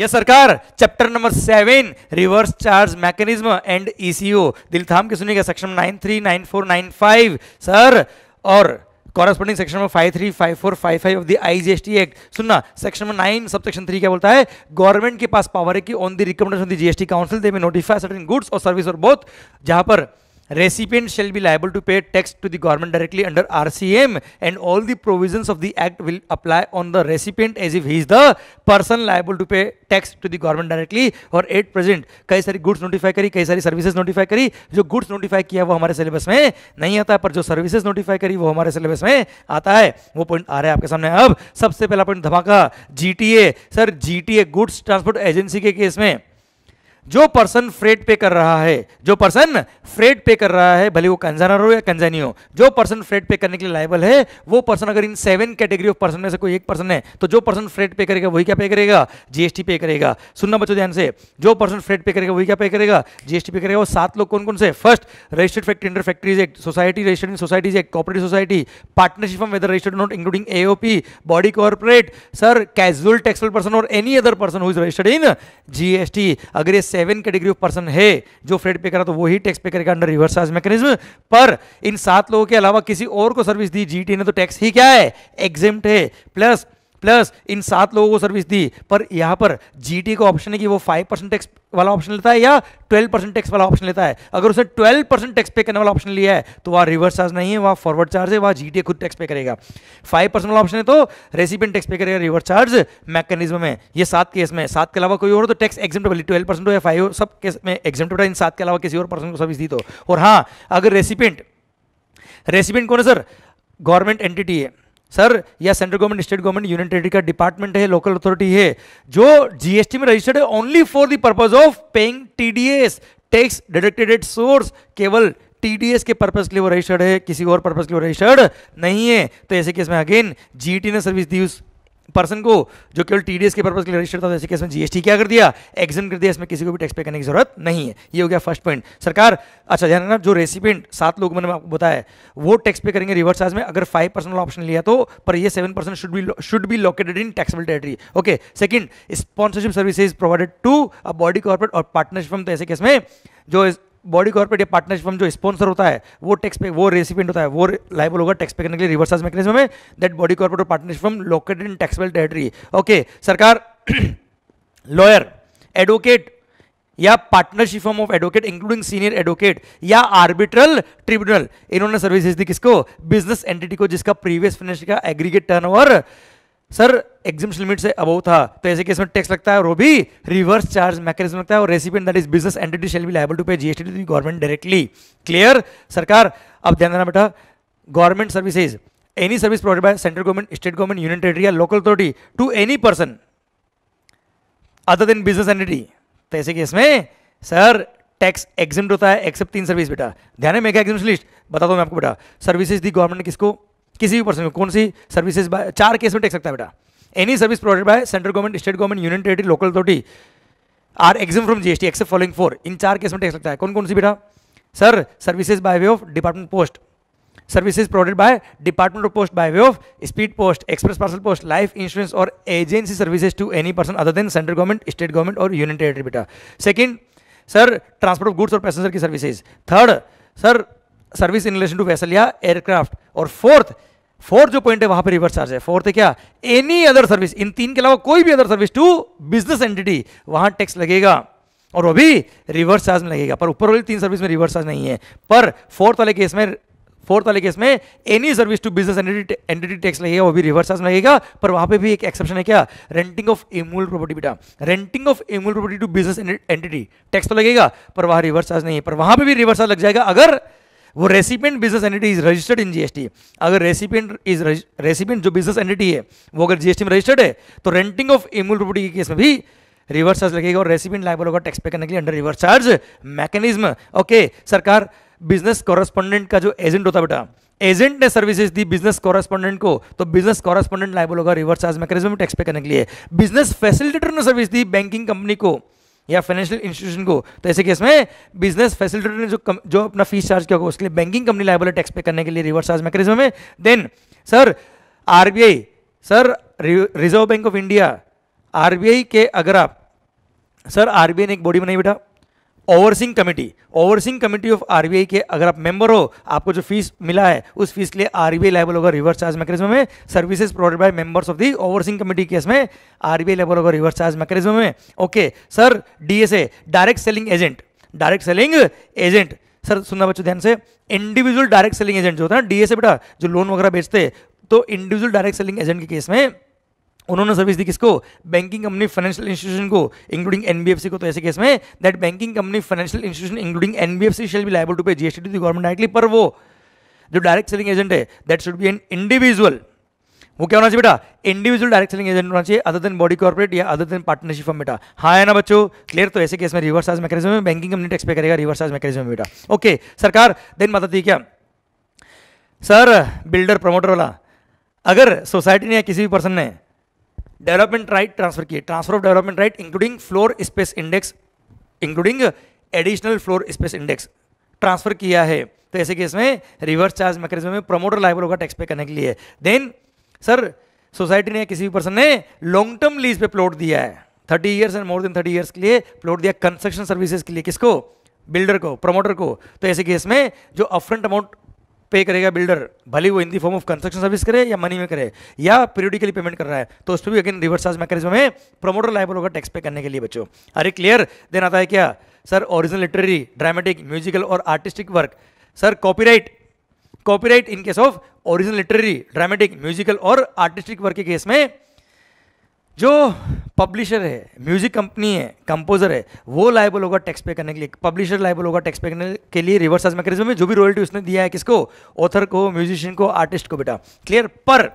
यह सरकार chapter number seven reverse charge mechanism and ईसीओ दिल थाम के सुनिएगा section nine three nine four nine five sir और corresponding section number five three five four five five of the IGST act सुनना section number nine सब subsection three क्या बोलता है गवर्नमेंट के पास पावर है कि on the recommendation of the GST council they may notify certain goods और सर्विस और बोथ जहां पर recipient shall be liable to pay tax to the government directly under RCM and all the provisions of the act will apply on the recipient as if he is the person liable to pay tax to the government directly और at present कई सारी goods notify करी कई सारी services notify करी जो goods notify किया वो हमारे सिलेबस में नहीं आता par jo services notify kari wo hamare syllabus mein aata hai wo point aa raha hai aapke samne ab sabse pehla point dhamaka gta sir gta goods transport agency ke case mein जो person freight pay कर रहा है जो person freight pay कर रहा है भले वो कंजनर हो या कंजनी हो जो पर्सन फ्रेट पे करने के लिए लाइबल है वो पर्सन अगर in seven category of person में से कोई एक पर्सन है तो जो पर्सन फ्रेट पे करेगा वही क्या पे करेगा जीएसटी पे करेगा सुनना बच्चों ध्यान से जो पर्सन फ्रेट पे करेगा वही क्या पे करेगा जीएसटी पे करेगा वो सात लोग कौन कौन से first registered factory under Factories Act society registered in Societies Act cooperative society partnership firm whether registered not including AOP body corporate sir casual taxable person और any other person who is registered in GST अगर ये seven category of person है जो Fred पे करा तो वही tax pay करेगा अंडर रिवर्स चार्ज मैकेनिज्म पर इन सात लोगों के अलावा किसी और को सर्विस दी जीटी ने तो टैक्स ही क्या है एग्जिम्ट है प्लस प्लस इन सात लोगों को सर्विस दी पर यहाँ पर जीटी का ऑप्शन है कि वो फाइव परसेंट टैक्स वाला ऑप्शन लेता है या ट्वेल्व परसेंट टैक्स वाला ऑप्शन लेता है अगर उसने ट्वेल्व परसेंट टैक्स पे करने वाला ऑप्शन लिया है तो वह रिवर्स चार्ज नहीं है वह फॉरवर्ड चार्ज है वह जीटी खुद टैक्स पे करेगा फाइव परसेंट वाला ऑप्शन है तो रेसिपेंट टैक्स पे करेगा रिवर्स चार्ज मैकेनिज्म में ये सात केस में सात के अलावा कोई और तो टैक्स एग्जामेबल ट्वेल्व परसेंट हो या फाइव सब केस में एग्जामेबल इन सात के अलावा किसी और पर्सन को सर्विस दी तो और हाँ अगर रेसिपेंट रेसिपेंट कौन है सर गवर्नमेंट एंटिटी है सर या central government state government union territory का डिपार्टमेंट है लोकल अथॉरिटी है जो जीएसटी में रजिस्टर्ड है only for the purpose of paying TDS tax deducted source केवल टीडीएस के पर्पज के लिए वो रजिस्टर्ड है किसी और पर्पज के लिए रजिस्टर्ड नहीं है तो ऐसे केस में अगेन जीटी e ने सर्विस दी उस पर्सन को जो केवल टी के पर्पज के लिए रजिस्टर था ऐसे तो केस में जीएसटी क्या कर दिया एग्जाम कर दिया इसमें किसी को भी टैक्स पे करने की जरूरत नहीं है ये हो गया फर्स्ट पॉइंट सरकार अच्छा ध्यान जो रेसिपेंट सात लोग मैंने आपको बताया वो टैक्स पे करेंगे रिवर्स चार्ज में अगर फाइव परसेंट ऑप्शन लिया तो पर ये seven percent should be should be located in taxable territory okay second sponsorship services provided to a body corporate और पार्टनरशिप तो ऐसे केस में जो बॉडी कॉर्पोरेट या पार्टनरशिप में जो स्पॉन्सर होता है वो टैक्स पे वो रेसिपेंट होता है वो लाइबल होगा टैक्स पे करने के लिए रिवर्साइज मैकेनिज्म में that body corporate partnership firm located in taxable territory okay सरकार लॉयर एडवोकेट या partnership firm of advocate including senior advocate या आर्बिट्रल ट्रिब्यूनल इन्होंने सर्विसेज दी किसको बिजनेस एंटिटी को जिसका प्रीवियस फाइनेंशियल का aggregate turnover sir exemption limit से अबो था तो ऐसे केस में टैक्स लगता है और वो भी रिवर्स चार्ज मैकेनिज्म लगता है और recipient that is business entity shall be liable to pay GST to government directly clear सरकार अब ध्यान देना बेटा government services any service provide by central government state government union territory या local authority to any person other than business entity तो ऐसे case में sir tax EXIM होता है एक्सेप्ट तीन सर्विस बेटा ध्यान है मेगा एग्जिम्स लिस्ट बता दो मैं आपको बेटा सर्विसेज दी गवर्नमेंट ने किसको किसी भी पर्सन को कौन सी सर्विसेज बाय चार केस में टेक सकता है बेटा any service provide by central government state government union territory local authority are exempt from GST except following four इन चार केस में टेक सकता है कौन कौन सी बेटा sir services by way of department post services provide by department of post by way of speed post express parcel post life insurance और agency services to any person other than central government state government और union territory बेटा second sir transport of goods और passenger की services third sir service in relation to vessel या aircraft और fourth fourth जो point है वहां पर रिवर्स चार्ज है फोर्थ है क्या एनी अदर सर्विस इन तीन के अलावा कोई भी other service to business entity वहां टैक्स लगेगा और वो भी रिवर्स चार्ज में लगेगा पर ऊपर वाली तीन सर्विस में रिवर्स चार्ज नहीं है पर फोर्थ वाले केस में फोर्थ वाले केस में any service to business entity tax लगेगा वो भी रिवर्स चार्ज लगेगा पर वहां पे भी एक एक्सेप्शन है क्या रेंटिंग ऑफ इमूल प्रॉपर्टी बेटा renting of immovable property to business entity tax तो लगेगा पर वहां रिवर्स चार्ज नहीं है पर वहां पर भी रिवर्स चार्ज लग जाएगा अगर वो recipient business entity is registered in GST अगर रेसिपेंट इज रेसिपेंट जो बिजनेस एंटिटी है वो अगर जीएसटी में रजिस्टर्ड है तो रेंटिंग ऑफ इमूल प्रॉपर्टी के केस में भी रिवर्स चार्ज लगेगा और रेसिपेंट लाइबल होगा टैक्स पे करने के लिए under reverse charge mechanism okay सरकार बिजनेस कॉरेस्पॉन्डेंट का जो एजेंट होता बेटा एजेंट ने सर्विसेज दी बिजनेस कॉरेस्पॉन्डेंट को तो बिजनेस कॉरेस्पॉन्डेंट लाइबल होगा reverse charge mechanism tax pay करने के लिए बिजनेस फैसिलिटेटर ने सर्विस दी बैंकिंग कंपनी को या फाइनेंशियल इंस्टीट्यूशन को तो ऐसे केस में बिजनेस फैसिलिटेटर ने जो कम, जो अपना फीस चार्ज किया होगा उसके लिए बैंकिंग कंपनी लाइबल है टैक्स पे करने के लिए रिवर्स चार्ज मैकेनिज्म में then sir RBI sir Reserve Bank of India RBI के अगर आप सर आरबीआई ने एक बॉडी बनाई बेटा overseeing committee overseeing committee of आर के अगर आप मेंबर हो आपको जो फीस मिला है उस फीस के लिए आर बी लेवल होगा रिवर्स चार्ज मैकेजम में services provide by members of the overseeing committee case में आरबीआई लेवल होगा रिवर्स चार्ज मैकेजम में okay sir the direct selling agent direct selling agent sir सुनना बच्चों ध्यान से इंडिविजुअल डायरेक्ट सेलिंग एजेंट जो होता है ना डी बेटा जो लोन वगैरह बेचते तो इंडिविजुअल डायरेक्ट सेलिंग एजेंट के केस में उन्होंने सर्विस दी किसको बैंकिंग कंपनी फाइनेंशियल इंस्टीट्यूशन को इंक्लूडिंग एनबीएफसी को तो ऐसे केस में that banking company financial institution including NBFC shall be liable to pay GST to the government directly पर वो जो डायरेक्ट सेलिंग एजेंट है that should be an individual वो क्या होना चाहिए बेटा इंडिविजुअल डायरेक्ट सेलिंग एजेंट होना चाहिए अदर देन बॉडी कॉर्पोरेट या अदर देन पार्टनरशिप फॉर्म बेटा हाँ है ना बच्चों क्लियर तो ऐसे केस में रिवर्स आज मैकेनिज्म में बैंकिंग कंपनी टैक्स पे करेगा रिवर्स आज मैकेनिज्म में बेटा ओके सरकार देन बताती क्या सर बिल्डर प्रमोटर वाला अगर सोसाइटी ने या किसी भी पर्सन ने डेवलपमेंट राइट ट्रांसफर किए transfer of development right including floor space index including additional floor space index transfer किया है तो ऐसे केस में रिवर्स चार्ज मैकेज में प्रमोटर लाइबल होगा टैक्स पे करने के लिए देन सर सोसाइटी ने किसी भी पर्सन ने लॉन्ग टर्म लीज पे प्लॉट दिया है thirty years and more than thirty years के लिए प्लॉट दिया कंस्ट्रक्शन सर्विसेज के लिए किसको बिल्डर को प्रमोटर को तो ऐसे केस में जो अपफ्रंट अमाउंट पे करेगा बिल्डर भले वो in the form of construction service करे या मनी में करे या पीरियडिकली पेमेंट कर रहा है तो उस पर भी अगेन रिवर्स चार्ज मैकेनिज्म में प्रोमोटर लाइबल होगा टैक्स पे करने के लिए बच्चों अरे क्लियर देन आता है क्या sir original literary dramatic musical और artistic work sir copyright copyright in case of original literary dramatic musical और आर्टिस्टिक वर्क के केस में जो पब्लिशर है म्यूज़िक कंपनी है कंपोजर है वो लाइबल होगा टैक्स पे करने के लिए पब्लिशर लाइबल होगा टैक्स पे करने के लिए रिवर्स मैकेजम में जो भी रॉयल्टी उसने दिया है किसको ऑथर को म्यूजिशियन को आर्टिस्ट को बेटा क्लियर पर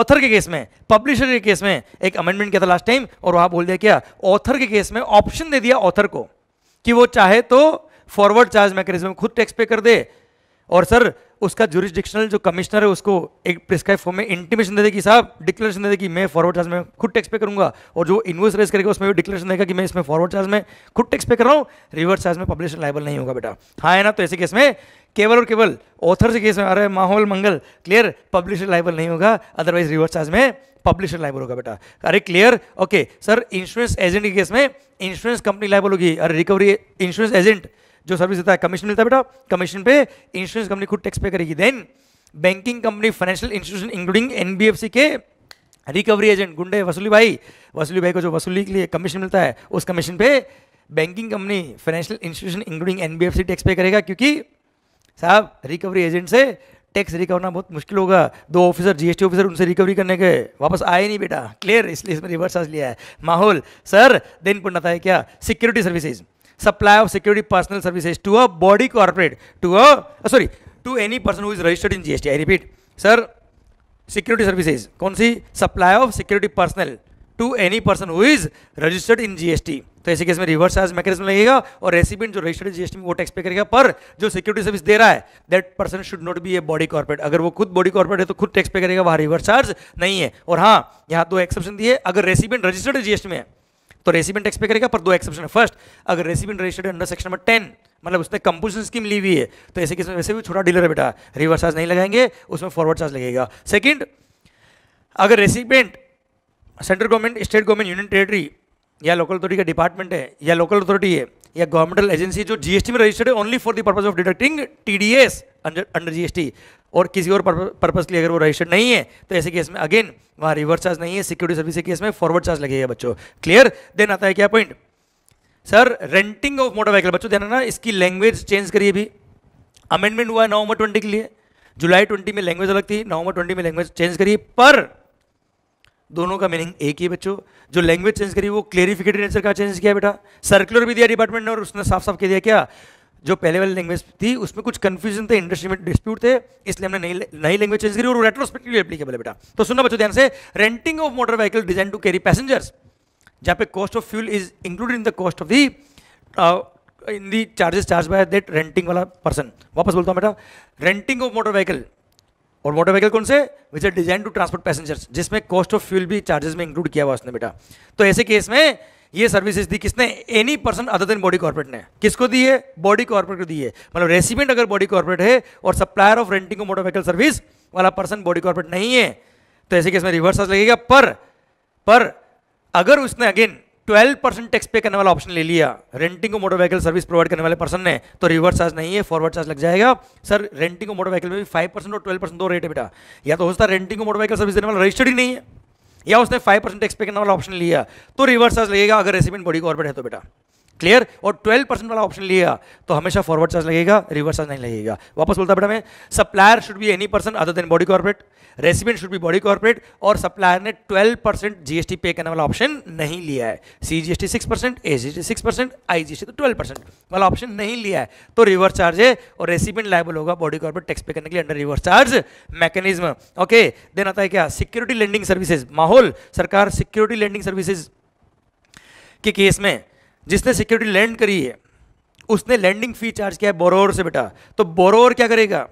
ऑथर के केस में पब्लिशर के केस में एक अमेंडमेंट किया था लास्ट टाइम और वहां बोल दिया क्या ऑथर के केस में ऑप्शन दे दिया ऑथर को कि वो चाहे तो फॉरवर्ड चार्ज मैकेनिज्म खुद टैक्स पे कर दे और सर उसका जुरिस्डिक्शनल जो कमिश्नर है उसको एक प्रिस्क्राइब फॉर्म में इंटीमेशन दे देगी साहब डिक्लेरेशन दे देगी मैं फॉरवर्ड चार्ज में खुद टैक्स पे करूंगा और जो इन्वेस रेस करेगा उसमें भी डिक्लेरेशन देगा कि मैं इसमें फॉरवर्ड चार्ज में खुद टैक्स पे कर रहा हूँ रिवर्स चार्ज में पब्लिशन लाइबल नहीं होगा बेटा हाँ है ना तो ऐसे केस में केवल और केवल ऑथर से केस में अरे माहौल मंगल क्लियर पब्लिशन लाइबल नहीं होगा अदरवाइज रिवर्स चार्ज में पब्लिशर लाइबल होगा बेटा अरे clear okay sir insurance agent के केस में इंश्योरेंस कंपनी लाइबल होगी अरे रिकवरी इंश्योरेंस एजेंट जो सर्विस देता है कमीशन मिलता है बेटा कमीशन पे इंश्योरेंस कंपनी खुद टैक्स पे करेगी then banking company financial institution including NBFC के रिकवरी एजेंट गुंडे वसूली भाई वसूली भाई को जो वसूली के लिए कमीशन मिलता है उस कमीशन पे banking company financial institution including NBFC tax pay करेगा क्योंकि साहब रिकवरी एजेंट से टैक्स रिकवरना बहुत मुश्किल होगा दो ऑफिसर जीएसटी ऑफिसर उनसे रिकवरी करने गए वापस आए नहीं बेटा क्लियर इसलिए इसमें रिवर्स आज लिया है माहौल सर देन पुण्यता है क्या security services supply of security personal services to a body corporate to a uh, sorry to any person who is registered in GST. I repeat, sir, security services कौन सी supply of security personal to any person who is registered in GST तो ऐसे case में reverse charge मैकेजम लगेगा और recipient जो registered GST में वो टैक्स पे करेगा पर जो सिक्योरिटी सर्विस दे रहा है that person should not be a body corporate अगर वो खुद बॉडी कॉर्पोरेट है तो खुद टैक्स पे करेगा वहाँ रिवर्स चार्ज नहीं है और हाँ यहाँ दो एक्सेप्शन दिए अगर रेसिपेंट रजिस्टर्ड जीएसटी में है तो रेसिपेंट एक्स पे करेगा पर दो एक्सेप्शन है फर्स्ट अगर recipient registered under section number ten मतलब उसने कंपोजिशन स्कीम ली हुई है तो ऐसे किसमें वैसे भी छोटा डीलर है बेटा रिवर्स चार्ज नहीं लगाएंगे उसमें फॉरवर्ड चार्ज लगेगा सेकेंड अगर recipient central government state government union territory या लोकल अथॉरिटी का डिपार्टमेंट है या लोकल अथॉरिटी है या गवर्नमेंटल एजेंसी जो जीएसटी में रजिस्टर्ड है only for the purpose of deducting TDS under under GST और किसी और पर्पज के लिए अगर वो रजिस्टर्ड नहीं है तो ऐसे केस में अगेन वहाँ रिवर्स चार्ज नहीं है सिक्योरिटी सर्विस केस में फॉरवर्ड चार्ज लगेगा बच्चों क्लियर देन आता है क्या point sir renting of motor vehicle बच्चों देना ना इसकी लैंग्वेज चेंज करिए भी अमेंडमेंट हुआ है नवंबर ट्वेंटी के लिए जुलाई ट्वेंटी में लैंग्वेज अलग थी नवंबर ट्वेंटी में लैंग्वेज चेंज करिए पर दोनों का मीनिंग एक ही बच्चों जो लैंग्वेज चेंज करी वो क्लेरिफिकेटेड आंसर का चेंज किया बेटा सर्कुलर भी दिया डिपार्टमेंट ने और उसने साफ साफ कह दिया क्या जो पहले वाली लैंग्वेज थी उसमें कुछ कंफ्यूजन थे इंडस्ट्री में डिस्प्यूट थे इसलिए हमने नई नई लैंग्वेज चेंज करी और रेट्रोस्पेक्टिवली एप्लीकेबल है बेटा तो सुनना बच्चों ध्यान से renting of motor vehicle design to carry passengers जहाँ पे cost of fuel is included in the cost of the in the charges charge by that renting वाला पर्सन वापस बोलता हूँ बेटा रेंटिंग ऑफ मोटर व्हीकल और मोटर व्हीकल कौन से which are design to transport passengers जिसमें कॉस्ट ऑफ फ्यूल भी चार्जेस में इंक्लूड किया हुआ उसने बेटा तो ऐसे केस में ये सर्विसेज दी किसने any person other than body corporate ने किसको दी है बॉडी कॉर्पोरेट को दी है मतलब रेसिपेंट अगर बॉडी कॉर्पोरेट है और supplier of renting motor vehicle service वाला पर्सन बॉडी कॉर्पोरेट नहीं है तो ऐसे केस में रिवर्स लगेगा पर पर अगर उसने अगेन 12 परसेंट टैक्स पे करने वाला ऑप्शन ले लिया रेंटिंग को मोटर व्हीकल सर्विस प्रोवाइड करने वाले पर्सन ने तो रिवर्स चार्ज नहीं है फॉरवर्ड चार्ज लग जाएगा सर रेंटिंग को मोटर व्हीकल में भी 5 परसेंट और 12 परसेंट दो रेट है बेटा या तो हो सकता है रेंटिंग को मोटर व्हीकल सर्विस देने वाला रजिस्टर्ड ही नहीं है या उसने फाइव परसेंट टैक्स पे करने वाला ऑप्शन लिया तो रिवर्स चार्ज लगेगा अगर रेसिपेंट बॉडी कॉर्पोरेट है तो बेटा क्लियर और 12 परसेंट वाला ऑप्शन लिया तो हमेशा फॉरवर्ड चार्ज लगेगा रिवर्स चार्ज नहीं लगेगा वापस बोलता बेटा मैं supplier should be any person other than body corporate recipient should be body corporate और सप्लायर ने 12 परसेंट जीएसटी पे करने वाला ऑप्शन नहीं लिया है C G S T six percent A G S T six percent I G S T तो twelve percent वाला ऑप्शन नहीं लिया है तो रिवर्स चार्ज है और रेसिपेंट लाइबल होगा बॉडी कॉर्पोरेट टैक्स पे करने के लिए under reverse charge mechanism okay then आता है क्या सिक्योरिटी लेंडिंग सर्विसेज माहौल सरकार सिक्योरिटी लेंडिंग सर्विसेज के केस में जिसने सिक्योरिटी लैंड करी है उसने लैंडिंग फी चार्ज किया है बोरोर से बेटा तो बोरोर क्या करेगा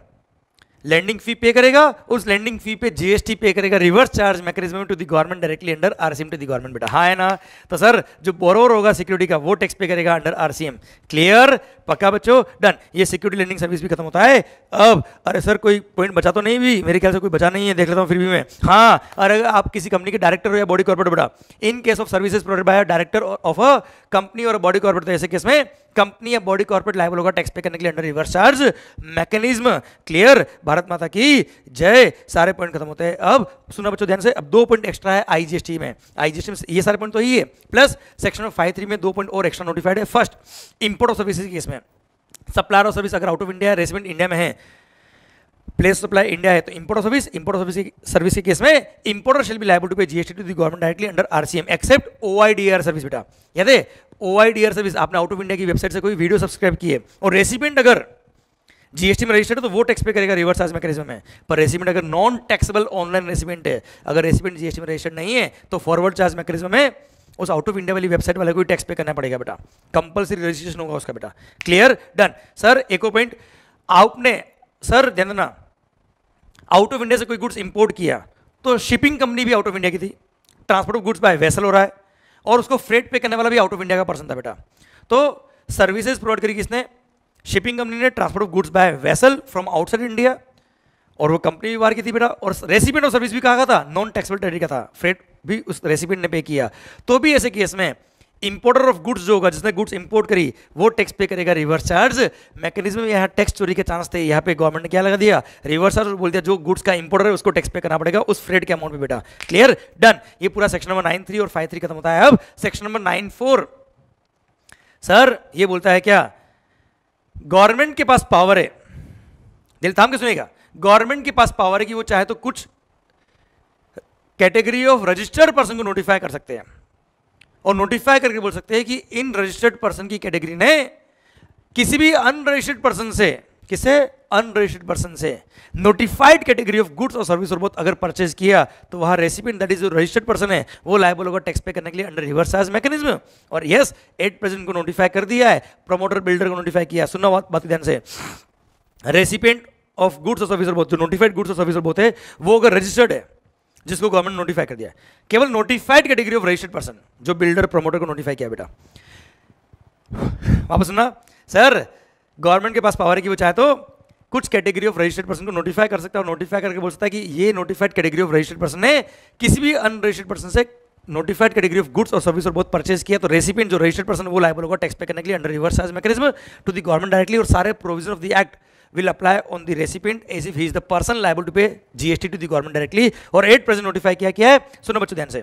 लैंडिंग फी पे करेगा उस लैंडिंग फी पे जीएसटी पे करेगा reverse charge mechanism to the government directly under RCM to the government बेटा हाँ है ना तो सर जो बोरोर होगा सिक्योरिटी का वो टैक्स पे करेगा अंडर आरसीएम क्लियर पक्का बच्चों डन ये सिक्योरिटी लैंडिंग सर्विस भी खत्म होता है अब अरे सर कोई पॉइंट बचा तो नहीं भी मेरे ख्याल से कोई बचा नहीं है देख लेता हूँ फिर भी मैं हाँ अरे आप किसी कंपनी के डायरेक्टर हो या बॉडी कॉर्पोरेट बेटा in case of service provide by director of a company और बॉडी कॉर्पोरेट ऐसे केस में कंपनी या बॉडी कॉर्पोरेट लाइबल होगा टैक्स पे करने के लिए under reverse charge mechanism clear Bharat माता की जय सारे पॉइंट खत्म होते हैं अब सुना बच्चों ध्यान से अब दो पॉइंट एक्स्ट्रा है आईजीएसटी में आईजीएसटी में ये सारे पॉइंट तो ही है प्लस सेक्शन फाइव थ्री में दो पॉइंट और एक्स्ट्रा नोटिफाइड है first import of service case में सप्लायर ऑफ सर्विस अगर out of India resident India में है प्लेस सप्लाई इंडिया है तो import of service import of service service case में importer shall be liable to pay GST to the government directly under RCM except OIDR service बेटा याद है OIDR service आपने out of India की website से कोई वीडियो सब्सक्राइब किए और रेसिपेंट अगर जीएसटी में रजिस्टर्ड तो वो टैक्स पे करेगा रिवर्स चार्ज मैकेनिज्म में पर रेसिपेंट अगर नॉन टैक्सेबल ऑनलाइन रेसिपेंट है अगर रेसिपेंट जीएसटी में रजिस्टर्ड नहीं है तो फॉरवर्ड चार्ज मैकेजम में उस आउट ऑफ इंडिया वाली वेबसाइट वाले को टैक्स पे करना पड़ेगा बेटा कंपलसरी रजिस्ट्रेशन होगा उसका बेटा क्लियर डन सर एक पॉइंट आपने सर ध्यान देना आउट ऑफ इंडिया से कोई गुड्स इंपोर्ट किया तो शिपिंग कंपनी भी आउट ऑफ इंडिया की थी transport of goods by vessel हो रहा है और उसको फ्रेट पे करने वाला भी आउट ऑफ इंडिया का पर्सन था बेटा तो सर्विसेज प्रोवाइड करी किसने शिपिंग कंपनी ने transport of goods by vessel from outside India और वो कंपनी भी बाहर की थी बेटा और रेसिपेंट ऑफ सर्विस भी कहा था नॉन टैक्सेबल टेरिटरी का था फ्रेट भी उस रेसिपेंट ने पे किया तो भी ऐसे केस में इंपोर्टर ऑफ गुड्स जो होगा जिसने गुड्स इंपोर्ट करी वो टैक्स पे करेगा रिवर्स चार्ज मैकेनिज्म यहाँ टैक्स चोरी के चांस थे यहाँ पे गवर्नमेंट ने क्या लगा दिया रिवर्स चार्ज बोल दिया जो गुड्स का इंपोर्टर है उसको टैक्स पे करना पड़ेगा उस फ्रेड के अमाउंट में बेटा क्लियर डन ये पूरा सेक्शन नंबर नाइन थ्री और फाइव थ्री खत्म होता है अब section number nine four sir ये बोलता है क्या गवर्नमेंट के पास पावर है दिल थाम के सुनेगा गवर्नमेंट के पास पावर है कि वो चाहे तो कुछ कैटेगरी ऑफ रजिस्टर्ड पर्सन को नोटिफाई कर सकते हैं और नोटिफाई करके बोल सकते हैं कि इन रजिस्टर्ड पर्सन की कैटेगरी ने किसी भी अनरजिस्टर्ड पर्सन से किसे अनरजिस्टर्ड पर्सन से नोटिफाइड कैटेगरी ऑफ गुड्स और सर्विस और बहुत अगर परचेज किया तो वहां रेसिपेंट दैट इज जो रजिस्टर्ड पर्सन है वो लाइबल होगा टैक्स पे करने के लिए अंडर रिवर्स रिवर्साइज मैकेनिज्म और यस एट प्रेजेंट को नोटिफाई कर दिया है प्रमोटर बिल्डर को नोटिफाई किया सुनना बात बात ध्यान से रेसिपेंट ऑफ गुड्स और सर्विस और बहुत जो नोटिफाइड गुड्स और सर्विस और बहुत है वो अगर रजिस्टर्ड है जिसको गवर्नमेंट नोटिफाई कर दिया केवल notified category of registered person जो बिल्डर प्रमोटर को नोटिफाई किया बेटा वापस सुनना सर गवर्नमेंट के पास पावर है कि वो चाहे तो कुछ कैटेगरी ऑफ रजिस्टर्ड पर्सन को नोटिफाई कर सकता है और नोटिफाई करके बोल सकता है कि ये notified category of registered person है किसी भी अनरजिस्टर्ड पर्सन से नोटिफाइड कैटेगरी ऑफ गुड्स और सर्विस और बहुत परचेज किया तो रेसिपिएंट जो रजिस्टर्ड पर्सन वो लाइबल होगा टैक्स पे करने के लिए अंडर रिवर्स एज mechanism to the government directly और सारे provision of the act will apply on the recipient as if he is the person liable to pay GST to the government directly और at present notify किया क्या है सुनो बच्चों ध्यान से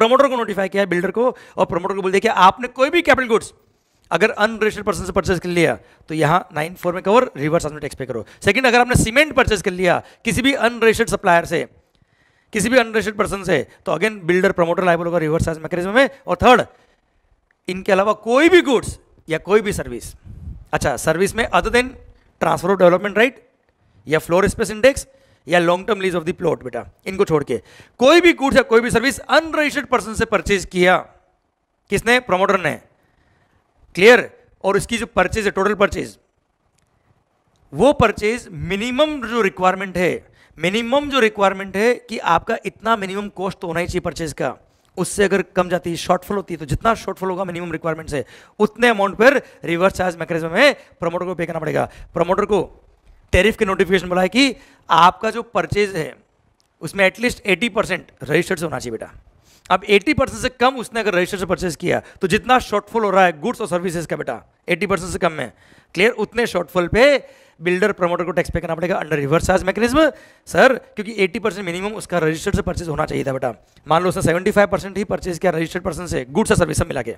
प्रमोटर को नोटिफाई किया है बिल्डर को और प्रमोटर को बोल दिया कि आपने कोई भी कैपिटल गुड्स अगर अनरजिस्टर्ड पर्सन से परचेज कर लिया तो यहाँ नाइन फोर में कवर रिवर्स में टैक्स पे करो सेकंड अगर आपने सीमेंट परचेज कर लिया किसी भी अनरजिस्टर्ड सप्लायर से किसी भी अनरेस्टेड पर्सन से तो अगेन बिल्डर प्रमोटर लाइबल होगा रिवर्स चार्ज मैकेनिज्म में और थर्ड इनके अलावा कोई भी गुड्स या कोई भी सर्विस अच्छा सर्विस में other than transfer of development right या फ्लोर स्पेस इंडेक्स या long term lease of the plot बेटा इनको छोड़ के कोई भी गुड्स या कोई भी सर्विस अनरजिस्टर्ड पर्सन से परचेज किया किसने प्रमोटर ने क्लियर और इसकी जो परचेज है टोटल परचेज वो परचेज मिनिमम जो रिक्वायरमेंट है मिनिमम जो रिक्वायरमेंट है कि आपका इतना मिनिमम कॉस्ट तो होना ही चाहिए परचेज का उससे अगर कम जाती है शॉर्टफॉल होती है तो जितना शॉर्टफॉल होगा मिनिमम रिक्वायरमेंट से उतने अमाउंट पर रिवर्स चार्ज मैकेनिज्म में प्रमोटर को पे करना पड़ेगा प्रमोटर को टेरिफ के नोटिफिकेशन बोला है कि आपका जो परचेज है उसमें एटलीस्ट 80 परसेंट रजिस्टर्ड से होना चाहिए बेटा अब 80 परसेंट से कम उसने अगर रजिस्टर से परचेज किया तो जितना शॉर्टफॉल हो रहा है गुड्स और सर्विसेज का बेटा 80 परसेंट से कम में क्लियर उतने शॉर्टफॉल पे बिल्डर प्रमोटर को टैक्स पे करना पड़ेगा under reverse charge mechanism sir क्योंकि 80 परसेंट मिनिमम उसका रजिस्टर्ड से परचेज होना चाहिए था बेटा मान लो उसने सेवेंटी ही परचेज किया रजिस्टर्ड पर्सन से गुड्स और सर्विस मिला के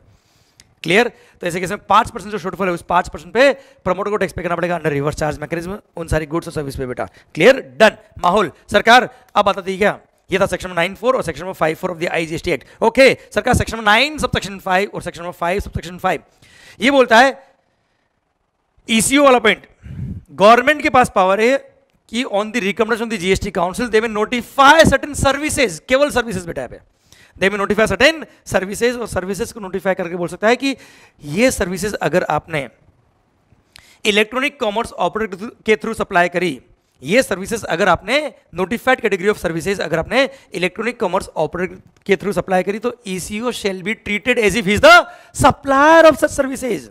क्लियर तो ऐसे कैसे पांच परसेंट जो शॉर्टफॉल है उस पांच परसेंट पे प्रमोटर को टैक्स पे करना पड़ेगा अंडर रिवर्स चार्ज मैकेनिज्म उन सारी गुड्स और सर्विस पे बेटा क्लियर डन माहौल सरकार अब बता दी क्या ये था सेक्शन नाइन फोर और section five four of the I G act okay सरकार सेक्शन नाइन सब सेक्शन फाइव और section five sub section five ये बोलता है ईसीओ e वाला पॉइंट गवर्नमेंट के पास पावर है कि on the recommendation of the GST council they may notify certain services केवल सर्विसेज बेटा है they may notify certain services और सर्विसेज को नोटिफाई करके बोल सकता है कि ये सर्विसेज अगर आपने इलेक्ट्रॉनिक कॉमर्स ऑपरेटर के थ्रू सप्लाई करी ये सर्विसेज अगर आपने नोटिफाइड कैटेगरी ऑफ सर्विसेज अगर आपने इलेक्ट्रॉनिक कॉमर्स ऑपरेटर के थ्रू सप्लाई करी तो ECO shall be treated as if is the supplier of such services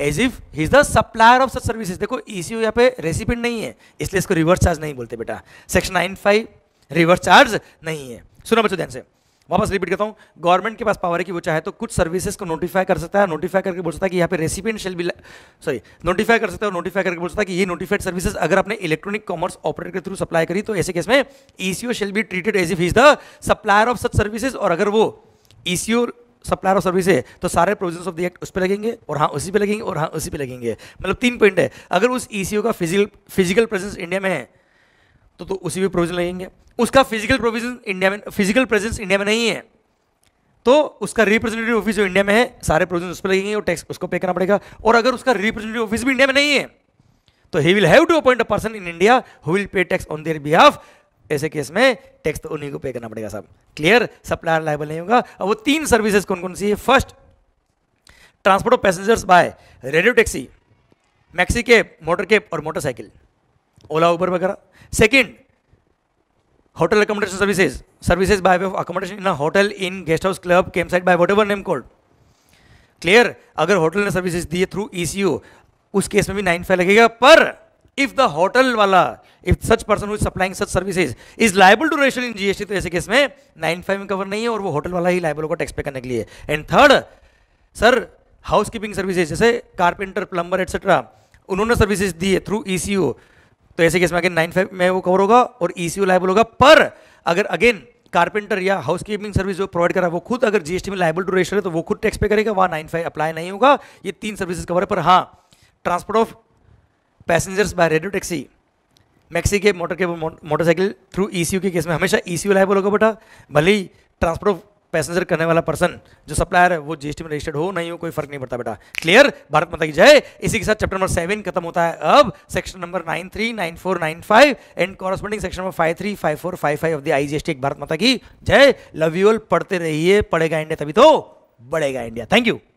as if is the supplier of such services देखो ईसीओ e यहाँ पे recipient नहीं है इसलिए इसको रिवर्स चार्ज नहीं बोलते बेटा section nine five reverse charge नहीं है सुनो बच्चों ध्यान से वापस रिपीट करता हूँ गवर्नमेंट के पास पावर है कि वो चाहे तो कुछ सर्विसेज को नोटिफाई कर सकता है नोटिफाई करके बोल सकता है कि यहाँ पे रेसिपिएंट शेल भी सॉरी नोटिफाई कर सकता है और नोटिफाई करके बोल सकता है कि ये नोटिफाइड सर्विसेज अगर आपने इलेक्ट्रॉनिक कॉमर्स ऑपरेटर के थ्रू सप्लाई करी तो ऐसे केस में E shall be treated as if is the supplier of such services और अगर वो ईसीओ सप्लायर ऑफ सर्विस है तो सारे प्रोविजन ऑफ द एक्ट उस पर लगेंगे और हाँ उसी पर लगेंगे और हाँ उसी पर लगेंगे मतलब तीन पॉइंट है अगर उस ई e का फिजिकल फिजिकल प्रेजेंस इंडिया में है तो, तो उसी भी प्रोविजन लगेंगे उसका फिजिकल प्रोविजन इंडिया में फिजिकल प्रेजेंस इंडिया में नहीं है तो उसका रिप्रेजेंटेटिव ऑफिस जो इंडिया में है सारे प्रोविजन उस पर लगेंगे और टैक्स उसको पे करना पड़ेगा और अगर उसका रिप्रेजेंटेटिव ऑफिस भी इंडिया में नहीं है तो ही will have to appoint a person in India who will pay tax on their behalf ऐसे केस में टैक्स तो उन्हीं को पे करना पड़ेगा साहब क्लियर सप्लायर लाइबल नहीं होगा और वो तीन सर्विसेज कौन कौन सी है first transport of passengers by radio taxi maxi cab motor cab और मोटरसाइकिल ओला उबर वगैरह second accommodation services services by way of accommodation in hotel in guest house club house side by whatever name called clear अगर hotel ने services दिए through e e उस case में भी nine five लगेगा पर if the hotel वाला if such person who supplying such services is liable to ration in GST तो ऐसे केस में नाइन फाइव में कवर नहीं है और वो होटल वाला ही लाइबल होगा टैक्स पे करने के लिए and third sir house keeping services जैसे कारपेंटर प्लम्बर एक्सेट्रा उन्होंने सर्विसेज दिए थ्रू ई e तो ऐसे केस में अगेन नाइन फाइव में वो कवर होगा और ई सी लाइबल होगा पर अगर अगेन कारपेंटर या हाउस कीपिंग सर्विस जो प्रोवाइड करा वो खुद अगर जीएसटी में लाइबल टू रजिस्टर है तो वो खुद टैक्स पे करेगा वहाँ नाइन फाइव अप्लाई नहीं होगा ये तीन सर्विसेज कवर है पर हाँ transport of passengers by radio taxi maxi के मोटर के मोटरसाइकिल थ्रू ई के केस में हमेशा ई सी लाइबल होगा बेटा भले ही ट्रांसपोर्ट ऑफ पैसेंजर करने वाला पर्सन जो सप्लायर है वो जीएसटी में रजिस्टर्ड हो नहीं हो कोई फर्क नहीं पड़ता बेटा क्लियर भारत माता की जय इसी के साथ चैप्टर नंबर सेवन खत्म होता है अब section number nine three nine four nine five and corresponding section number five three five four five five of the IGST Bharat माता की जय लव यूल पढ़ते रहिए पढ़ेगा इंडिया तभी तो बढ़ेगा इंडिया थैंक यू